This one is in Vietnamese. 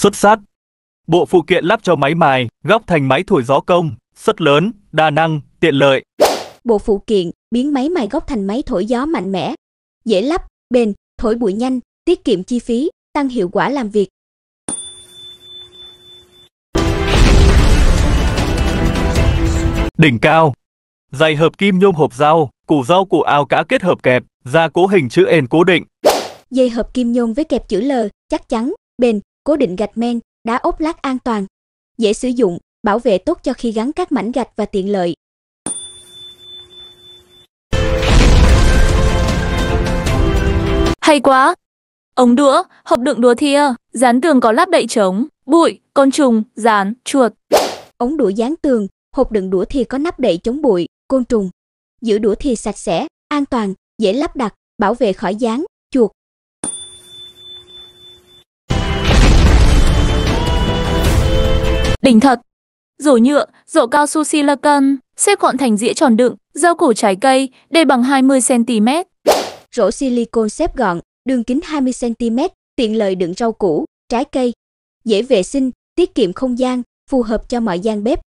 xuất sắc Bộ phụ kiện lắp cho máy mài, góc thành máy thổi gió công, rất lớn, đa năng, tiện lợi. Bộ phụ kiện biến máy mài góc thành máy thổi gió mạnh mẽ, dễ lắp, bền, thổi bụi nhanh, tiết kiệm chi phí, tăng hiệu quả làm việc. Đỉnh cao Dày hợp kim nhôm hộp rau, củ rau củ ao cá kết hợp kẹp, gia cố hình chữ N cố định. Dây hợp kim nhôm với kẹp chữ L, chắc chắn, bền, cố định gạch men, đá ốp lát an toàn, dễ sử dụng, bảo vệ tốt cho khi gắn các mảnh gạch và tiện lợi. Hay quá! Ống đũa, hộp đựng đũa thia, dán tường có lắp đậy chống bụi, côn trùng, dán, chuột. Ống đũa dán tường, hộp đựng đũa thia có nắp đậy chống bụi, côn trùng. Giữ đũa thia sạch sẽ, an toàn, dễ lắp đặt, bảo vệ khỏi dán, chuột, đỉnh thật. Rổ nhựa, rổ cao su silicon, xếp gọn thành dĩa tròn đựng, rau củ trái cây, đây bằng 20cm. Rổ silicon xếp gọn, đường kính 20cm, tiện lợi đựng rau củ, trái cây. Dễ vệ sinh, tiết kiệm không gian, phù hợp cho mọi gian bếp.